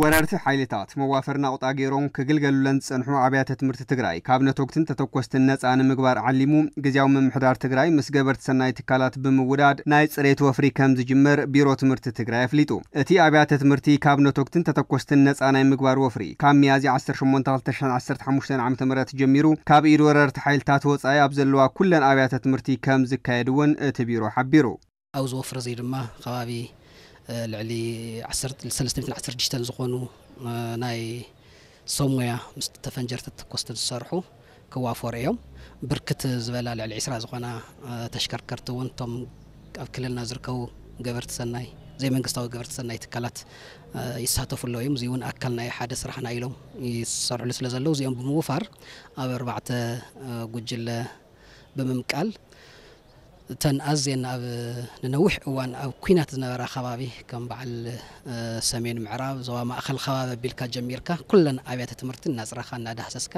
ወረርቲ ሓይልታት መዋፈር ናቁጣ ገይሮም ክግልገሉለን ዝፀንሑ ኣብያተ ትምህርቲ ትግራይ ካብ ነተግትን ተተኮስትን ነፃ ንምግባር ዓሊሙ ግዜያዊ ምምሕዳር ትግራይ ምስ ገበርቲ ሰናይ ትካላት ብምውዳድ ናይ ፅሬት ወፍሪ ከም ዝጅመር ቢሮ ትምህርቲ ትግራይ ኣፍሊጡ እቲ ኣብያተ ትምህርቲ ካብ ነተግትን ተተኮስትን ነፃ ናይ ምግባር ወፍሪ ካብ ሚያዝያ 18215 ዓ ም ጀሚሩ ካብ ኢድ ወረርቲ ሓይልታት ወፃኢ ኣብ ዘለዋ ኩለን ኣብያተ ትምህርቲ ከም ዝካየድ እውን እቲ ቢሮ ሓቢሩ ኣብዚ ወፍሪ እዚ ድማ ከባቢ لعلي عشر سنة سنتين عشر جشتن زقونو ناي سومويا مستفنجر تتكوست تصرحو كوافور يوم بركت زبالة لعلي عشر زقونا تشكر كرتون توم كلنا زركو قبرت سناي زي من قصتو قبرت سناي تكالات يساتو فلو يوم زيون أكلنا حادث رحنا يلوم يصرحو لسلا زلو زيون بموفر أربعة قجل بممكال እተን ኣዝየን ኣብ ንነዊሕ እዋን ኣብ ኩናት ዝነበራ ከባቢ ከም በዓል ሰሜን ምዕራብ ዞባ ማእኸል ከባቢ ኣቢልካ ጀሚርካ ኩለን ኣብያተ ትምህርቲ እናፅራኻ እናዳህሰስካ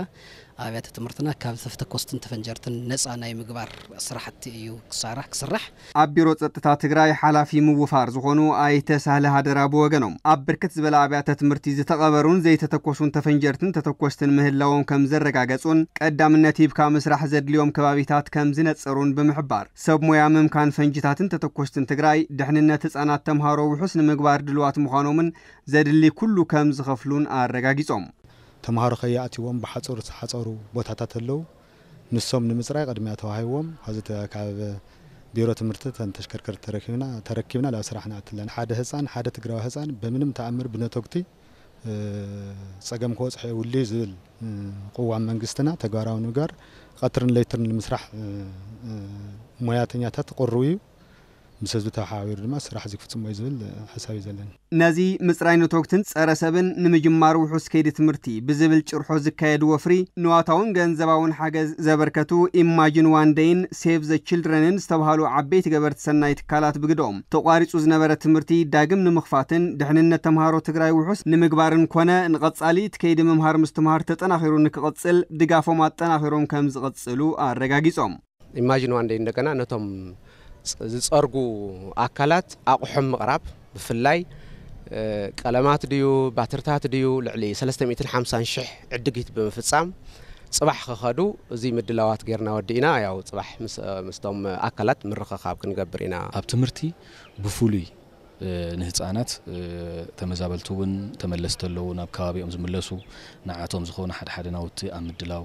ኣብያተ ትምህርትና ካብ ተፈተኮስትን ተፈንጀርትን ነፃ ናይ ምግባር ስራሕቲ እዩ ክሳራሕ ክስራሕ ኣብ ቢሮ ፀጥታ ትግራይ ሓላፊ ምውፋር ዝኾኑ ኣይተ ሳህለ ሃደራ ብወገኖም ኣብ ብርክት ዝበለ ኣብያተ ትምህርቲ ዝተቐበሩን ዘይተተኮሱን ተፈንጀርትን ተተኮስትን ምህላዎም ከም ዘረጋገጹን ቀዳምነት ሂብካ ምስራሕ ዘድልዮም ከባቢታት ከም ዝነፀሩን ብምሕባር ሰብ ካብ ሙያ ምምካን ፈንጂታትን ተተኮስትን ትግራይ ድሕንነት ህፃናት ተምሃሮ ውሑስ ንምግባር ድልዋት ምዃኖምን ዘድሊ ኩሉ ከም ዝኸፍሉን ኣረጋጊፆም ተምሃሮ ከይኣትዎም ብሓፁር ዝሓፀሩ ቦታታት ኣለው ንሶም ንምፅራይ ቅድሚያ ተዋሂቦም ኣብዚ ካብ ቢሮ ትምህርቲ ተን ተሽከርከርቲ ተረኪብና ተረኪብና ላብ ስራሕ ንኣትለን ሓደ ህፃን ሓደ ትግራዊ ህፃን ብምንም ተኣምር ብነተግቲ ፀገም ክወፅሐ የብሉ ዝብል ቁዋም መንግስትና ተግባራዊ ንምግባር ቀትርን ለይትርን ንምስራሕ ሞያተኛታት ቆርቡ እዩ ምስ ህዝቢ ተሓባቢሩ ድማ ስራሕ ዘይክፍፅሞ እዩ ዝብል ሓሳብ እዩ ዘለኒ ነዚ ምፅራይ ወቅትን ፀረ ሰብን ንምጅማር ውሑስ ከይዲ ትምህርቲ ብዝብል ጭርሖ ዝካየድ ወፍሪ ንዋታውን ገንዘባውን ሓገዝ ዘበርከቱ ኢማጂን ዋንደይን ሴቭ ዘ ችልድረንን ዝተባሃሉ ዓበይቲ ገበርቲ ሰናይ ትካላት ብግድኦም ተቋሪፁ ዝነበረ ትምህርቲ ዳግም ንምኽፋትን ድሕንነት ተምሃሮ ትግራይ ውሑስ ንምግባርን ኮነ ንቐጻሊ እቲ ከይዲ ምምሃር ምስትምሃር ተጠናኺሩ ንክቕፅል ድጋፎም ኣጠናኺሮም ከም ዝቐጽሉ ኣረጋጊፆም ኢማጂን ዋንደ እንደገና ነቶም ዝፀርጉ ኣካላት ኣቑሑም ምቕራብ ብፍላይ ቀለማት ድዩ ባትርታት ድዩ ልዕሊ 350 ሽሕ ዕድጊት ብምፍፃም ፅባሕ ክኸዱ እዚ ምድላዋት ጌርና ወዲእና ያው ፅባሕ ምስቶም ኣካላት ምርኽኻብ ክንገብር ኢና ኣብ ትምህርቲ ብፍሉይ ንህፃናት ተመዛበልቲ እውን ተመለስቲ ኣለዉ ናብ ከባቢኦም ዝምለሱ ንዓቶም ዝኾኑ ሓደ ሓደ ናውቲ ኣብ ምድላው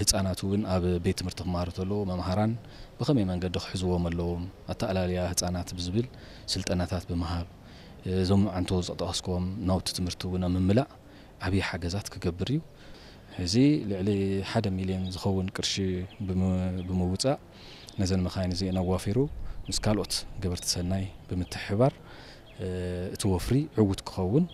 هتاناتون أب بيت مرتق مارتلو ممهران بخمي من قد حزوه ملوم التألالية هتانات بزبل سلت أنا بمهاب زم عن توز أتاسكم نوت تمرتون من ملأ أبي حاجزات كجبريو هزي لعلي حدا مليون زخون كرشي بموتة نزل مخاين زي أنا وافرو مسكالوت جبرت سناي بمتحبر توفري عود كخون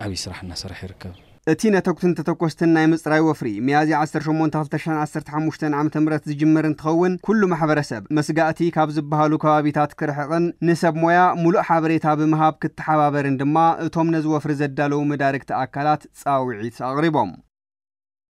أبي سرح الناس رح يركب እቲ ነተኩትን ተተኮስትን ናይ ምፅራይ ወፍሪ ሚያዝያ 18215 ዓ ም ዝጅምር እንትኸውን ኩሉ ማሕበረሰብ መስጋእቲ ካብ ዝበሃሉ ከባቢታት ክርሕቕን ንሰብ ሞያ ሙሉእ ሓበሬታ ብምሃብ ክተሓባበርን ድማ እቶም ነዚ ወፍሪ ዘዳለዉ መዳርግቲ ኣካላት ፃውዒት ኣቕሪቦም